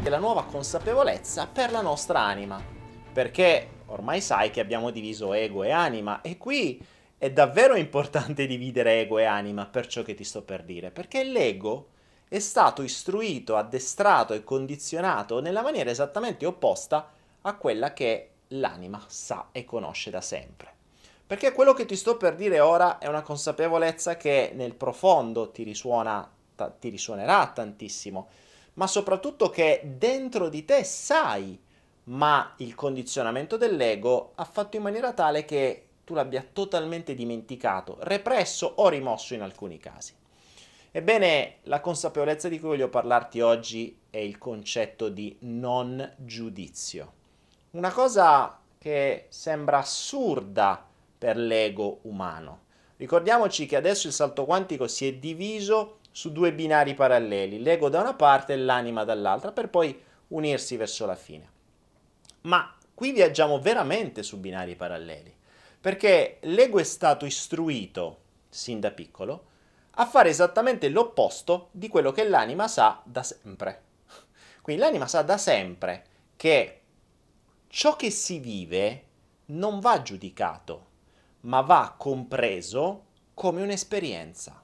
della nuova consapevolezza per la nostra anima. Perché ormai sai che abbiamo diviso ego e anima e qui è davvero importante dividere ego e anima per ciò che ti sto per dire, perché l'ego è stato istruito, addestrato e condizionato nella maniera esattamente opposta a quella che l'anima sa e conosce da sempre. Perché quello che ti sto per dire ora è una consapevolezza che nel profondo ti, risuona, ti risuonerà tantissimo ma soprattutto che dentro di te sai, ma il condizionamento dell'ego ha fatto in maniera tale che tu l'abbia totalmente dimenticato, represso o rimosso in alcuni casi. Ebbene, la consapevolezza di cui voglio parlarti oggi è il concetto di non giudizio. Una cosa che sembra assurda per l'ego umano. Ricordiamoci che adesso il salto quantico si è diviso su due binari paralleli, l'ego da una parte e l'anima dall'altra, per poi unirsi verso la fine. Ma qui viaggiamo veramente su binari paralleli, perché l'ego è stato istruito sin da piccolo a fare esattamente l'opposto di quello che l'anima sa da sempre. Quindi l'anima sa da sempre che ciò che si vive non va giudicato, ma va compreso come un'esperienza.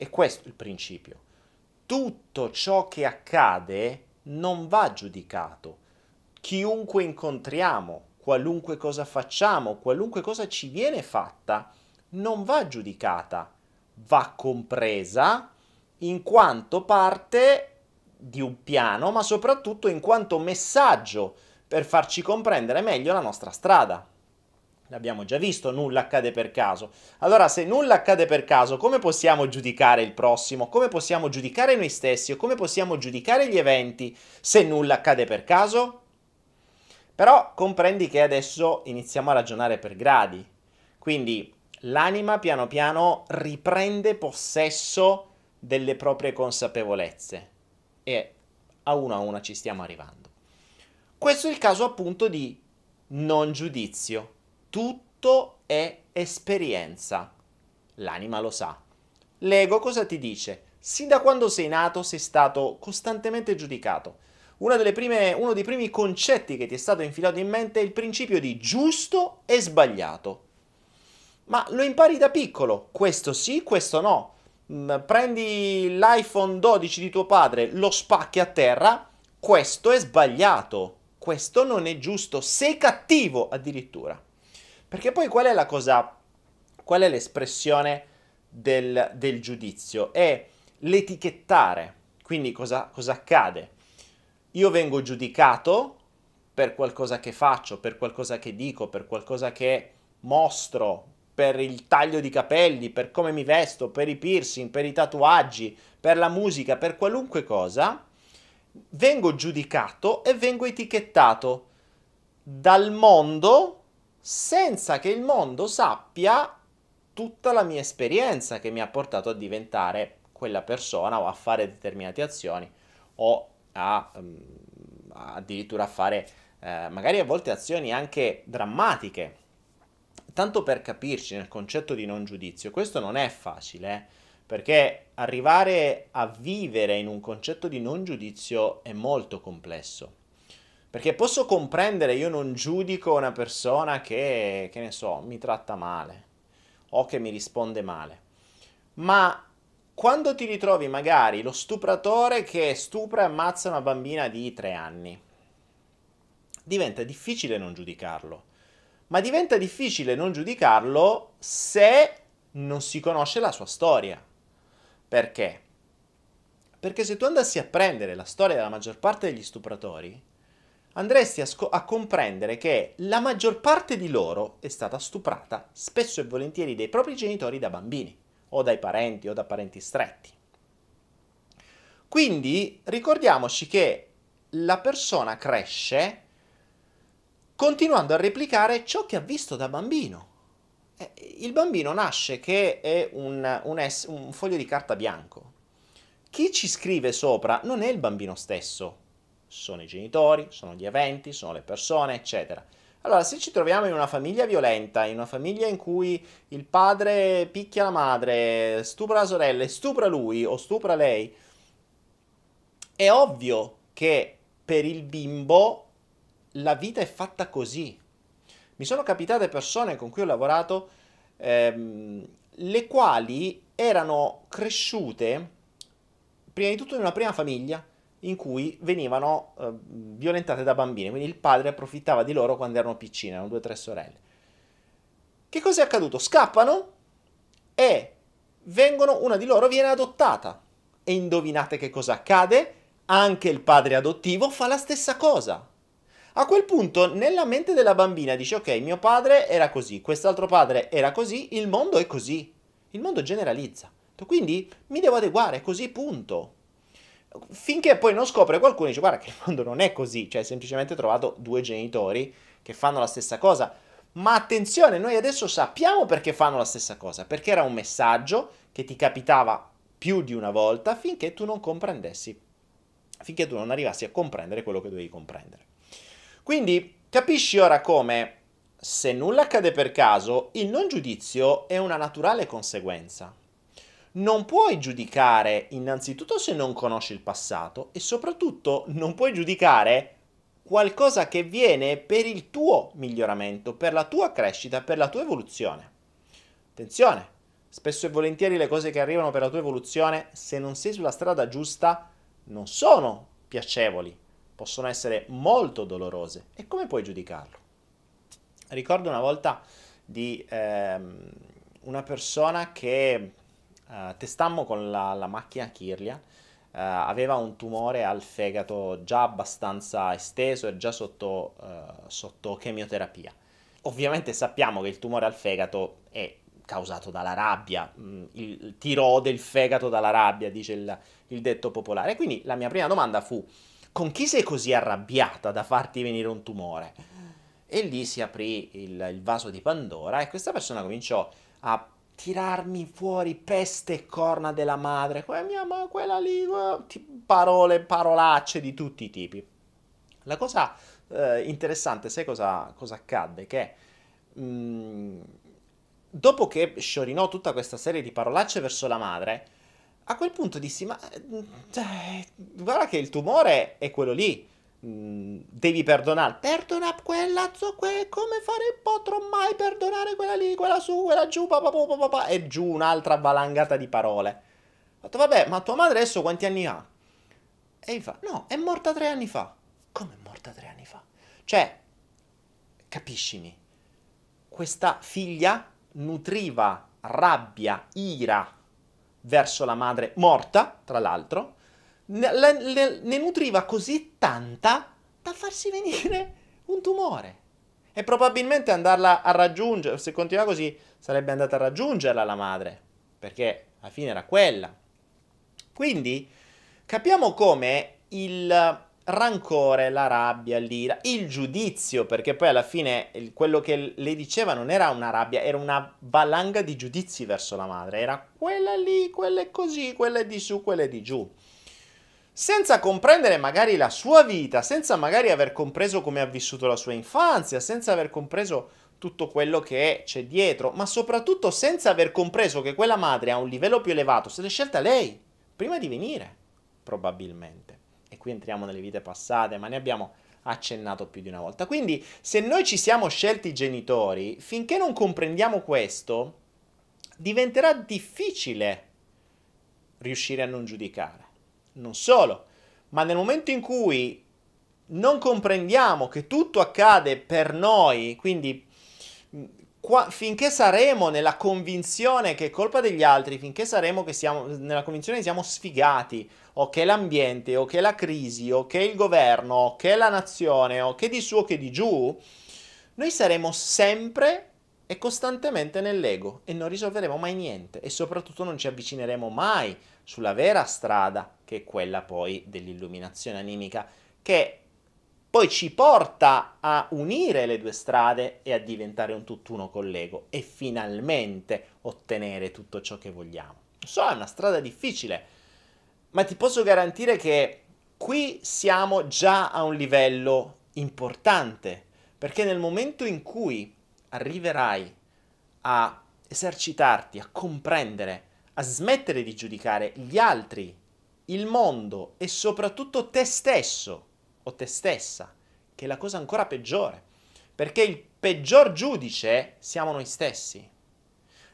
E questo è il principio. Tutto ciò che accade non va giudicato. Chiunque incontriamo, qualunque cosa facciamo, qualunque cosa ci viene fatta, non va giudicata, va compresa in quanto parte di un piano, ma soprattutto in quanto messaggio per farci comprendere meglio la nostra strada. L'abbiamo già visto, nulla accade per caso. Allora, se nulla accade per caso, come possiamo giudicare il prossimo? Come possiamo giudicare noi stessi? O come possiamo giudicare gli eventi se nulla accade per caso? Però comprendi che adesso iniziamo a ragionare per gradi. Quindi l'anima piano piano riprende possesso delle proprie consapevolezze e a uno a uno ci stiamo arrivando. Questo è il caso appunto di non giudizio tutto è esperienza. L'anima lo sa. L'ego cosa ti dice? Sin da quando sei nato sei stato costantemente giudicato. Prime, uno dei primi concetti che ti è stato infilato in mente è il principio di giusto e sbagliato. Ma lo impari da piccolo, questo sì, questo no. Mm, prendi l'iPhone 12 di tuo padre, lo spacchi a terra, questo è sbagliato, questo non è giusto, sei cattivo addirittura. Perché poi qual è la cosa, qual è l'espressione del, del giudizio? È l'etichettare. Quindi cosa, cosa accade? Io vengo giudicato per qualcosa che faccio, per qualcosa che dico, per qualcosa che mostro, per il taglio di capelli, per come mi vesto, per i piercing, per i tatuaggi, per la musica, per qualunque cosa, vengo giudicato e vengo etichettato dal mondo senza che il mondo sappia tutta la mia esperienza che mi ha portato a diventare quella persona o a fare determinate azioni o a, um, addirittura a fare eh, magari a volte azioni anche drammatiche. Tanto per capirci nel concetto di non giudizio, questo non è facile, eh? perché arrivare a vivere in un concetto di non giudizio è molto complesso. Perché posso comprendere, io non giudico una persona che, che ne so, mi tratta male o che mi risponde male. Ma quando ti ritrovi magari lo stupratore che stupra e ammazza una bambina di tre anni, diventa difficile non giudicarlo. Ma diventa difficile non giudicarlo se non si conosce la sua storia. Perché? Perché se tu andassi a prendere la storia della maggior parte degli stupratori, andresti a, sc- a comprendere che la maggior parte di loro è stata stuprata spesso e volentieri dai propri genitori da bambini, o dai parenti o da parenti stretti. Quindi ricordiamoci che la persona cresce continuando a replicare ciò che ha visto da bambino. Il bambino nasce che è un, un, es- un foglio di carta bianco. Chi ci scrive sopra non è il bambino stesso, sono i genitori, sono gli eventi, sono le persone, eccetera. Allora, se ci troviamo in una famiglia violenta, in una famiglia in cui il padre picchia la madre, stupra la sorella, stupra lui o stupra lei, è ovvio che per il bimbo la vita è fatta così. Mi sono capitate persone con cui ho lavorato, ehm, le quali erano cresciute prima di tutto in una prima famiglia, in cui venivano eh, violentate da bambine, quindi il padre approfittava di loro quando erano piccine, erano due o tre sorelle. Che cosa è accaduto? Scappano e vengono, una di loro viene adottata. E indovinate che cosa accade? Anche il padre adottivo fa la stessa cosa. A quel punto, nella mente della bambina dice: Ok, mio padre era così, quest'altro padre era così, il mondo è così. Il mondo generalizza. Quindi mi devo adeguare, così punto finché poi non scopre qualcuno e dice guarda che il mondo non è così, cioè hai semplicemente trovato due genitori che fanno la stessa cosa. Ma attenzione, noi adesso sappiamo perché fanno la stessa cosa, perché era un messaggio che ti capitava più di una volta finché tu non comprendessi, finché tu non arrivassi a comprendere quello che dovevi comprendere. Quindi capisci ora come se nulla accade per caso, il non giudizio è una naturale conseguenza non puoi giudicare innanzitutto se non conosci il passato e soprattutto non puoi giudicare qualcosa che viene per il tuo miglioramento, per la tua crescita, per la tua evoluzione. Attenzione, spesso e volentieri le cose che arrivano per la tua evoluzione, se non sei sulla strada giusta, non sono piacevoli, possono essere molto dolorose. E come puoi giudicarlo? Ricordo una volta di ehm, una persona che eh, testammo con la, la macchina Kirlia. Uh, aveva un tumore al fegato già abbastanza esteso e già sotto, uh, sotto chemioterapia. Ovviamente sappiamo che il tumore al fegato è causato dalla rabbia, mm, il, tirode il fegato dalla rabbia, dice il, il, detto popolare. Quindi la mia prima domanda fu, con chi sei così arrabbiata da farti venire un tumore? E lì si aprì il, il vaso di Pandora e questa persona cominciò a tirarmi fuori peste e corna della madre, quella mia ma quella lì, parole, parolacce di tutti i tipi. La cosa eh, interessante, sai cosa, cosa accadde? Che mh, mm, dopo che sciorinò tutta questa serie di parolacce verso la madre, a quel punto dissi, ma eh, cioè, guarda che il tumore è quello lì, Mm, devi perdonare. Perdona quella zocque, come fare potrò mai perdonare quella lì, quella su, quella giù, papà, e giù un'altra valangata di parole. Ho detto, vabbè, ma tua madre adesso quanti anni ha? E mi fa, no, è morta tre anni fa. Come è morta tre anni fa? Cioè, capiscimi, questa figlia nutriva rabbia, ira verso la madre morta, tra l'altro, ne, ne, ne nutriva così tanta da farsi venire un tumore e probabilmente andarla a raggiungere, se continuava così, sarebbe andata a raggiungerla la madre, perché alla fine era quella. Quindi capiamo come il rancore, la rabbia, l'ira, il giudizio, perché poi alla fine quello che le diceva non era una rabbia, era una valanga di giudizi verso la madre, era quella lì, quella è così, quella è di su, quella è di giù senza comprendere magari la sua vita, senza magari aver compreso come ha vissuto la sua infanzia, senza aver compreso tutto quello che c'è dietro, ma soprattutto senza aver compreso che quella madre a un livello più elevato se l'è scelta lei, prima di venire, probabilmente. E qui entriamo nelle vite passate, ma ne abbiamo accennato più di una volta. Quindi, se noi ci siamo scelti i genitori, finché non comprendiamo questo, diventerà difficile riuscire a non giudicare. Non solo, ma nel momento in cui non comprendiamo che tutto accade per noi, quindi mm, qua, finché saremo nella convinzione che è colpa degli altri, finché saremo che siamo, nella convinzione che siamo sfigati, o che è l'ambiente, o che è la crisi, o che è il governo, o che è la nazione, o che è di su o che è di giù, noi saremo sempre e costantemente nell'ego e non risolveremo mai niente e soprattutto non ci avvicineremo mai sulla vera strada, che è quella poi dell'illuminazione animica, che poi ci porta a unire le due strade e a diventare un tutt'uno collego e finalmente ottenere tutto ciò che vogliamo. So, è una strada difficile, ma ti posso garantire che qui siamo già a un livello importante, perché nel momento in cui arriverai a esercitarti, a comprendere a smettere di giudicare gli altri, il mondo e soprattutto te stesso o te stessa, che è la cosa ancora peggiore, perché il peggior giudice siamo noi stessi.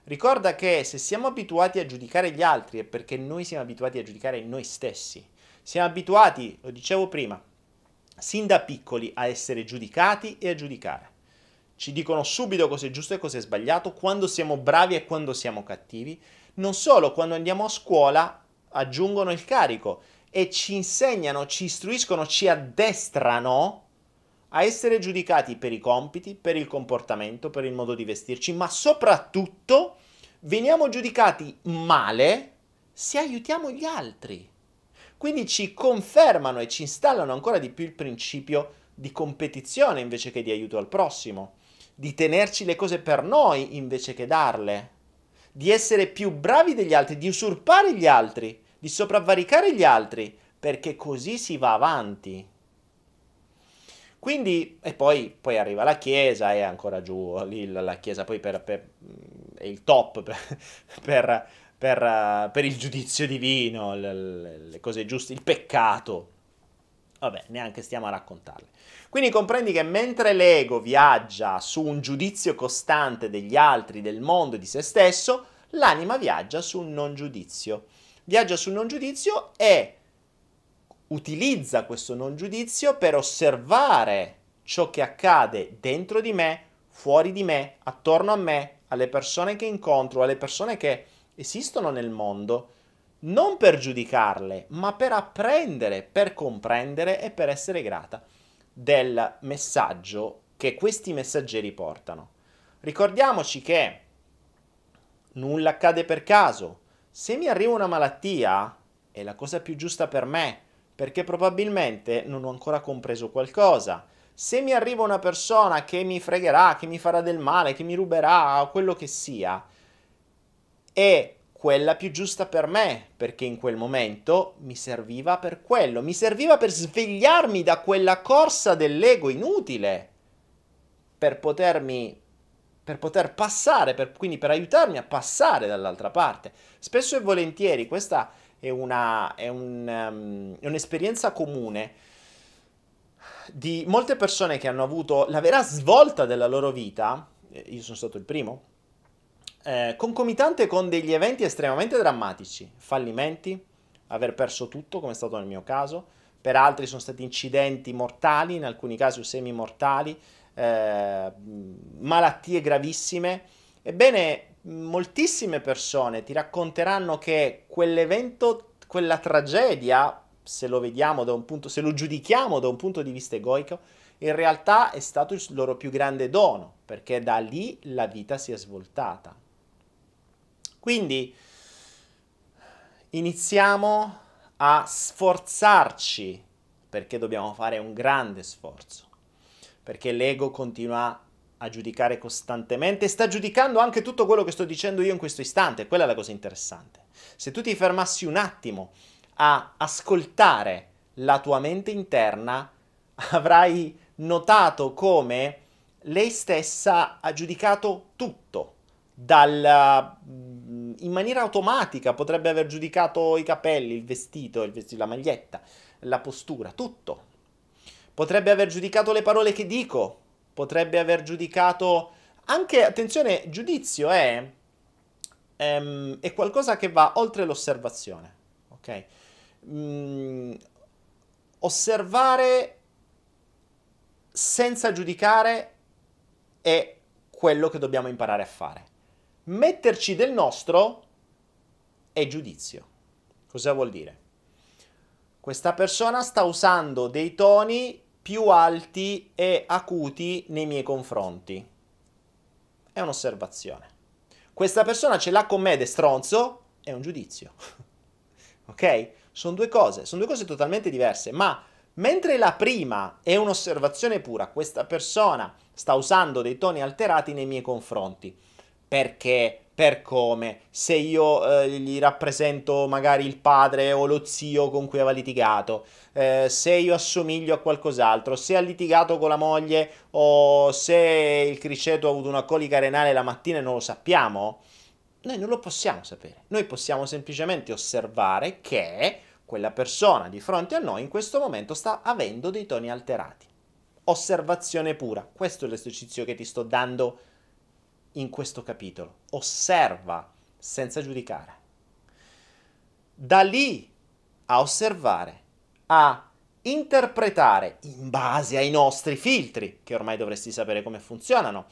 Ricorda che se siamo abituati a giudicare gli altri è perché noi siamo abituati a giudicare noi stessi. Siamo abituati, lo dicevo prima, sin da piccoli a essere giudicati e a giudicare. Ci dicono subito cosa è giusto e cosa è sbagliato, quando siamo bravi e quando siamo cattivi non solo, quando andiamo a scuola aggiungono il carico e ci insegnano, ci istruiscono, ci addestrano a essere giudicati per i compiti, per il comportamento, per il modo di vestirci, ma soprattutto veniamo giudicati male se aiutiamo gli altri. Quindi ci confermano e ci installano ancora di più il principio di competizione invece che di aiuto al prossimo, di tenerci le cose per noi invece che darle di essere più bravi degli altri, di usurpare gli altri, di sopravvaricare gli altri, perché così si va avanti. Quindi, e poi, poi arriva la Chiesa e ancora giù, lì la Chiesa poi per, per, mm, è il top per, per, per il giudizio divino, le, le cose giuste, il peccato. Vabbè, neanche stiamo a raccontarle. Quindi comprendi che mentre l'ego viaggia su un giudizio costante degli altri, del mondo e di se stesso, l'anima viaggia su un non giudizio. Viaggia sul non giudizio e utilizza questo non giudizio per osservare ciò che accade dentro di me, fuori di me, attorno a me, alle persone che incontro, alle persone che esistono nel mondo non per giudicarle, ma per apprendere, per comprendere e per essere grata del messaggio che questi messaggeri portano. Ricordiamoci che nulla accade per caso. Se mi arriva una malattia, è la cosa più giusta per me, perché probabilmente non ho ancora compreso qualcosa. Se mi arriva una persona che mi fregherà, che mi farà del male, che mi ruberà o quello che sia, è quella più giusta per me, perché in quel momento mi serviva per quello, mi serviva per svegliarmi da quella corsa dell'ego inutile, per potermi per poter passare, per, quindi per aiutarmi a passare dall'altra parte. Spesso e volentieri questa è, una, è, un, um, è un'esperienza comune di molte persone che hanno avuto la vera svolta della loro vita, eh, io sono stato il primo, eh, concomitante con degli eventi estremamente drammatici, fallimenti, aver perso tutto come è stato nel mio caso, per altri sono stati incidenti mortali, in alcuni casi semi-mortali, eh, malattie gravissime. Ebbene, moltissime persone ti racconteranno che quell'evento, quella tragedia, se lo vediamo da un punto, se lo giudichiamo da un punto di vista egoico, in realtà è stato il loro più grande dono, perché da lì la vita si è svoltata. Quindi iniziamo a sforzarci perché dobbiamo fare un grande sforzo, perché l'ego continua a giudicare costantemente sta giudicando anche tutto quello che sto dicendo io in questo istante, quella è la cosa interessante. Se tu ti fermassi un attimo a ascoltare la tua mente interna, avrai notato come lei stessa ha giudicato tutto, dal, in maniera automatica potrebbe aver giudicato i capelli, il vestito, il vestito la maglietta, la postura, tutto. Potrebbe aver giudicato le parole che dico, potrebbe aver giudicato anche, attenzione, giudizio è, eh, ehm, è qualcosa che va oltre l'osservazione, ok? Mm, osservare senza giudicare è quello che dobbiamo imparare a fare. Metterci del nostro è giudizio. Cosa vuol dire? Questa persona sta usando dei toni più alti e acuti nei miei confronti. È un'osservazione. Questa persona ce l'ha con me ed è stronzo, è un giudizio. ok? Sono due cose, sono due cose totalmente diverse, ma mentre la prima è un'osservazione pura, questa persona sta usando dei toni alterati nei miei confronti perché, per come, se io eh, gli rappresento magari il padre o lo zio con cui aveva litigato, eh, se io assomiglio a qualcos'altro, se ha litigato con la moglie o se il criceto ha avuto una colica renale la mattina e non lo sappiamo, noi non lo possiamo sapere. Noi possiamo semplicemente osservare che quella persona di fronte a noi in questo momento sta avendo dei toni alterati. Osservazione pura, questo è l'esercizio che ti sto dando in questo capitolo. Osserva senza giudicare. Da lì a osservare, a interpretare in base ai nostri filtri, che ormai dovresti sapere come funzionano,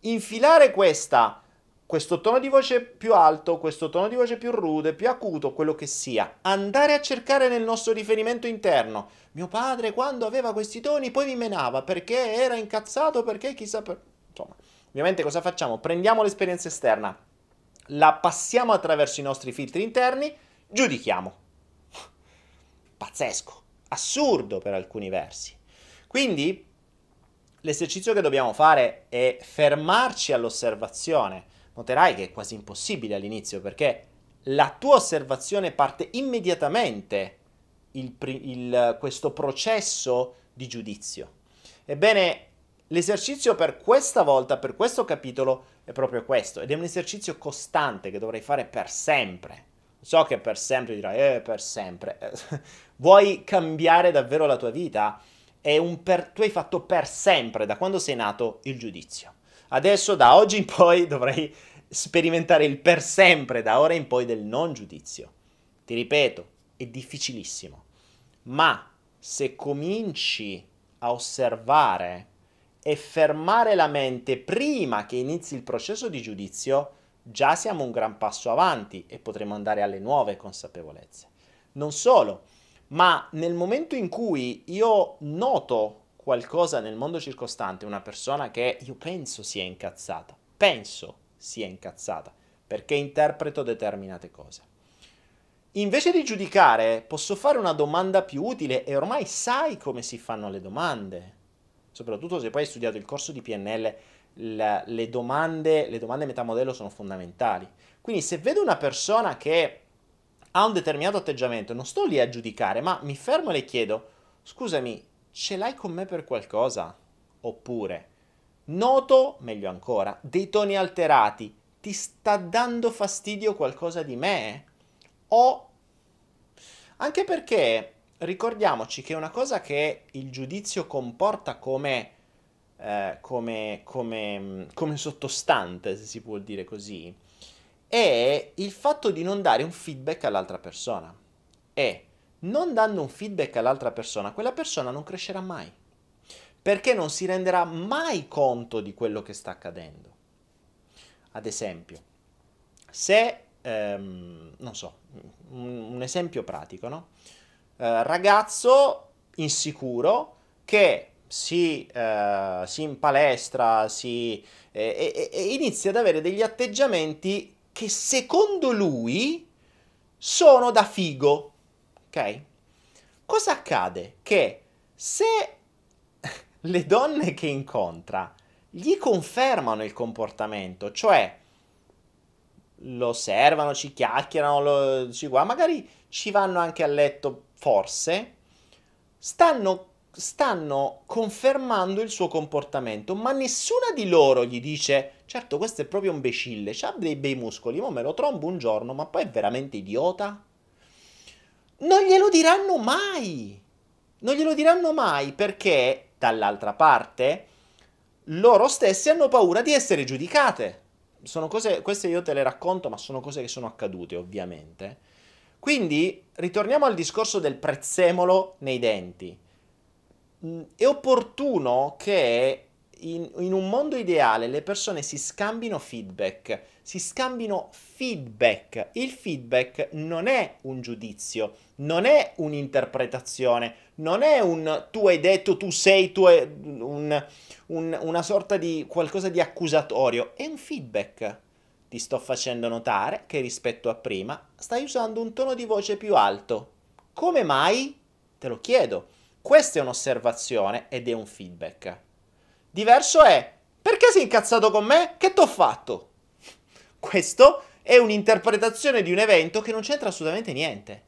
infilare questa, questo tono di voce più alto, questo tono di voce più rude, più acuto, quello che sia, andare a cercare nel nostro riferimento interno. Mio padre quando aveva questi toni poi mi menava perché era incazzato, perché chissà per... Insomma, Ovviamente cosa facciamo? Prendiamo l'esperienza esterna, la passiamo attraverso i nostri filtri interni, giudichiamo. Pazzesco, assurdo per alcuni versi. Quindi l'esercizio che dobbiamo fare è fermarci all'osservazione. Noterai che è quasi impossibile all'inizio perché la tua osservazione parte immediatamente il, il, questo processo di giudizio. Ebbene, L'esercizio per questa volta, per questo capitolo, è proprio questo ed è un esercizio costante che dovrei fare per sempre. So che per sempre dirai, eh, per sempre. Vuoi cambiare davvero la tua vita? È un Per... tu hai fatto per sempre, da quando sei nato, il giudizio. Adesso, da oggi in poi, dovrai sperimentare il per sempre, da ora in poi, del non giudizio. Ti ripeto, è difficilissimo. Ma se cominci a osservare e fermare la mente prima che inizi il processo di giudizio, già siamo un gran passo avanti e potremo andare alle nuove consapevolezze. Non solo, ma nel momento in cui io noto qualcosa nel mondo circostante, una persona che io penso sia incazzata, penso sia incazzata, perché interpreto determinate cose. Invece di giudicare, posso fare una domanda più utile e ormai sai come si fanno le domande soprattutto se poi hai studiato il corso di PNL, la, le, domande, le domande metamodello sono fondamentali. Quindi se vedo una persona che ha un determinato atteggiamento, non sto lì a giudicare, ma mi fermo e le chiedo, scusami, ce l'hai con me per qualcosa? Oppure, noto, meglio ancora, dei toni alterati, ti sta dando fastidio qualcosa di me? O anche perché ricordiamoci che una cosa che il giudizio comporta come, eh, come, come, mm, come sottostante, se si può dire così, è il fatto di non dare un feedback all'altra persona. E non dando un feedback all'altra persona, quella persona non crescerà mai, perché non si renderà mai conto di quello che sta accadendo. Ad esempio, se, ehm, non so, un, un esempio pratico, no? Eh, ragazzo insicuro che si, eh, si in palestra si, eh, e inizia ad avere degli atteggiamenti che secondo lui sono da figo. Ok? Cosa accade? Che se le donne che incontra gli confermano il comportamento, cioè lo osservano, ci chiacchierano, lo, ci, magari ci vanno anche a letto forse, stanno, stanno confermando il suo comportamento, ma nessuna di loro gli dice, certo questo è proprio un becille, ha dei bei muscoli, ma me lo trombo un giorno, ma poi è veramente idiota? Non glielo diranno mai! Non glielo diranno mai perché, dall'altra parte, loro stessi hanno paura di essere giudicate. Sono cose, queste io te le racconto, ma sono cose che sono accadute, ovviamente. Quindi ritorniamo al discorso del prezzemolo nei denti. Mm, è opportuno che in, in, un mondo ideale le persone si scambino feedback, si scambino feedback. Il feedback non è un giudizio, non è un'interpretazione, non è un tu hai detto, tu sei, tu hai un, un, una sorta di qualcosa di accusatorio, è un feedback ti sto facendo notare che rispetto a prima stai usando un tono di voce più alto. Come mai? Te lo chiedo. Questa è un'osservazione ed è un feedback. Diverso è perché sei incazzato con me? Che t'ho fatto? Questo è un'interpretazione di un evento che non c'entra assolutamente niente.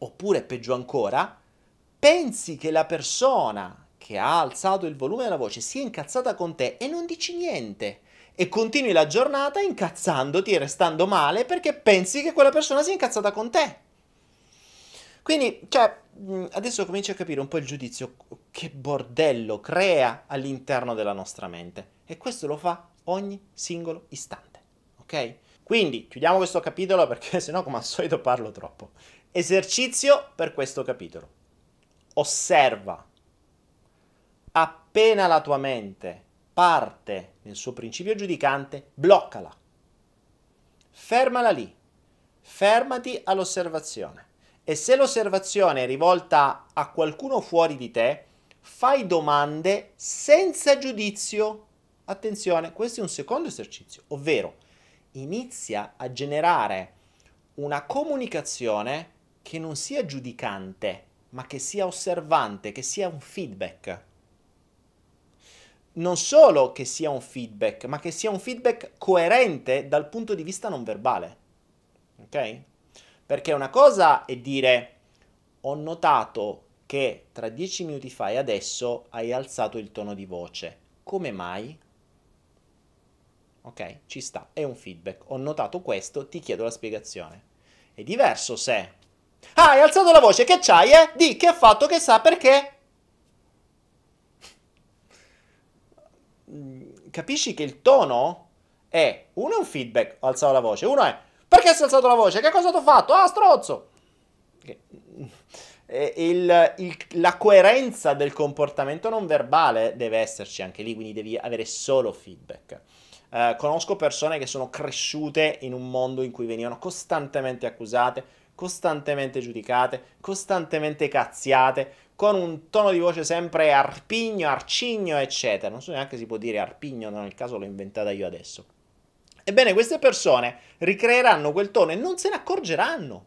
Oppure, peggio ancora, pensi che la persona che ha alzato il volume della voce sia incazzata con te e non dici niente e continui la giornata incazzandoti e restando male perché pensi che quella persona sia incazzata con te. Quindi, cioè, mm, adesso cominci a capire un po' il giudizio che bordello crea all'interno della nostra mente. E questo lo fa ogni singolo istante, ok? Quindi chiudiamo questo capitolo perché sennò come al solito parlo troppo. Esercizio per questo capitolo. Osserva appena la tua mente parte nel suo principio giudicante, bloccala. Fermala lì. Fermati all'osservazione. E se l'osservazione è rivolta a qualcuno fuori di te, fai domande senza giudizio. Attenzione, questo è un secondo esercizio, ovvero inizia a generare una comunicazione che non sia giudicante, ma che sia osservante, che sia un feedback non solo che sia un feedback, ma che sia un feedback coerente dal punto di vista non verbale. Ok? Perché una cosa è dire ho notato che tra dieci minuti fa e adesso hai alzato il tono di voce. Come mai? Ok, ci sta, è un feedback. Ho notato questo, ti chiedo la spiegazione. È diverso se... Ah, hai alzato la voce, che c'hai, eh? Di, che ha fatto, che sa, perché? capisci che il tono è uno è un feedback, alzavo la voce, uno è perché si è alzato la voce? Che cosa ti ho fatto? Ah, strozzo! Il, il, la coerenza del comportamento non verbale deve esserci anche lì, quindi devi avere solo feedback. Eh, conosco persone che sono cresciute in un mondo in cui venivano costantemente accusate, costantemente giudicate, costantemente cazziate, con un tono di voce sempre arpigno, arcigno, eccetera. Non so neanche se si può dire arpigno, nel caso l'ho inventata io adesso. Ebbene, queste persone ricreeranno quel tono e non se ne accorgeranno.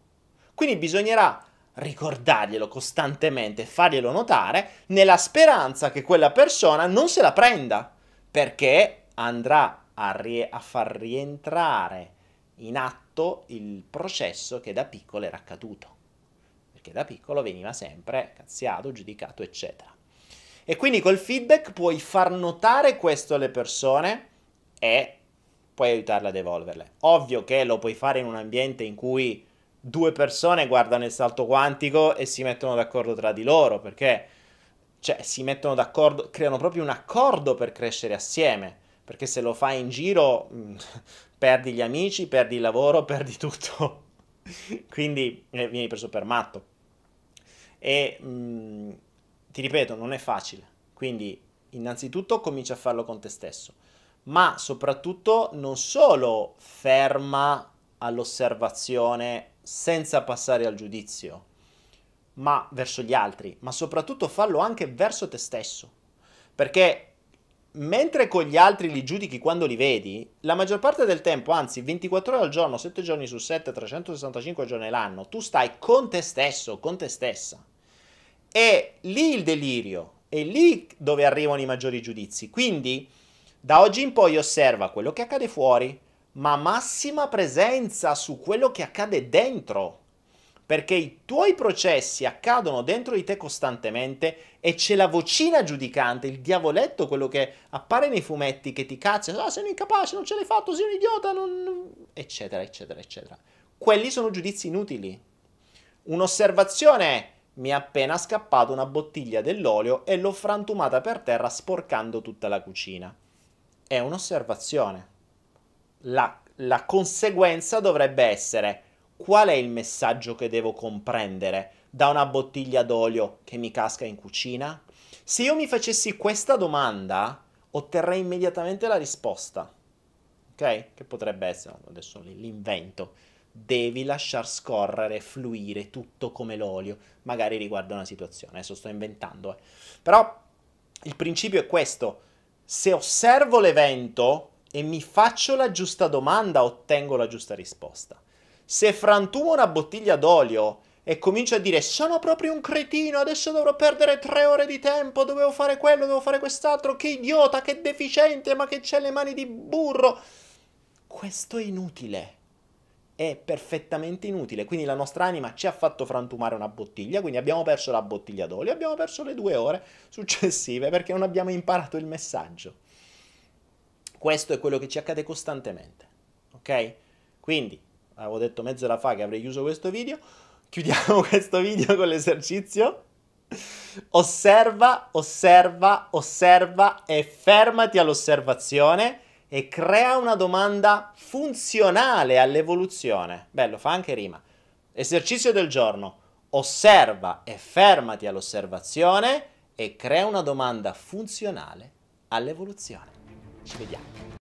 Quindi bisognerà ricordarglielo costantemente, farglielo notare, nella speranza che quella persona non se la prenda, perché andrà a, rie- a far rientrare in atto il processo che da piccolo era accaduto perché da piccolo veniva sempre cazziato, giudicato, eccetera. E quindi col feedback puoi far notare questo alle persone e puoi aiutarle ad evolverle. Ovvio che lo puoi fare in un ambiente in cui due persone guardano il salto quantico e si mettono d'accordo tra di loro, perché cioè, si mettono d'accordo, creano proprio un accordo per crescere assieme, perché se lo fai in giro mh, mm, perdi gli amici, perdi il lavoro, perdi tutto. Quindi eh, vieni preso per matto. E mh, mhmm, ti ripeto, non è facile. Quindi, innanzitutto, comincia a farlo con te stesso, ma soprattutto non solo ferma all'osservazione senza passare al giudizio, ma verso gli altri, ma soprattutto fallo anche verso te stesso. Perché mentre con gli altri li giudichi quando li vedi, la maggior parte del tempo, anzi 24 ore al giorno, 7 giorni su 7, 365 giorni l'anno, tu stai con te stesso, con te stessa. È lì il delirio, è lì dove arrivano i maggiori giudizi. Quindi, da oggi in poi osserva quello che accade fuori, ma massima presenza su quello che accade dentro. Perché i tuoi processi accadono dentro di te costantemente e c'è la vocina giudicante, il diavoletto, quello che appare nei fumetti, che ti cazza, ah, sei un incapace, non ce l'hai fatto, sei un idiota, non... eccetera, eccetera, eccetera. Quelli sono giudizi inutili. Un'osservazione mi è appena scappata una bottiglia dell'olio e l'ho frantumata per terra sporcando tutta la cucina. È un'osservazione. La, la conseguenza dovrebbe essere qual è il messaggio che devo comprendere da una bottiglia d'olio che mi casca in cucina? Se io mi facessi questa domanda, otterrei immediatamente la risposta. Ok? Che potrebbe essere, adesso l'invento devi lasciar scorrere, fluire tutto come l'olio, magari riguarda una situazione, adesso sto inventando, eh. però il principio è questo, se osservo l'evento e mi faccio la giusta domanda ottengo la giusta risposta. Se frantumo una bottiglia d'olio e comincio a dire sono proprio un cretino, adesso dovrò perdere tre ore di tempo, dovevo fare quello, dovevo fare quest'altro, che idiota, che deficiente, ma che c'è le mani di burro, questo è inutile è perfettamente inutile. Quindi la nostra anima ci ha fatto frantumare una bottiglia, quindi abbiamo perso la bottiglia d'olio, abbiamo perso le due ore successive perché non abbiamo imparato il messaggio. Questo è quello che ci accade costantemente, ok? Quindi, avevo detto mezz'ora fa che avrei chiuso questo video, chiudiamo questo video con l'esercizio. Osserva, osserva, osserva e fermati all'osservazione e crea una domanda funzionale all'evoluzione. Bello, fa anche rima. Esercizio del giorno. Osserva e fermati all'osservazione e crea una domanda funzionale all'evoluzione. Ci vediamo.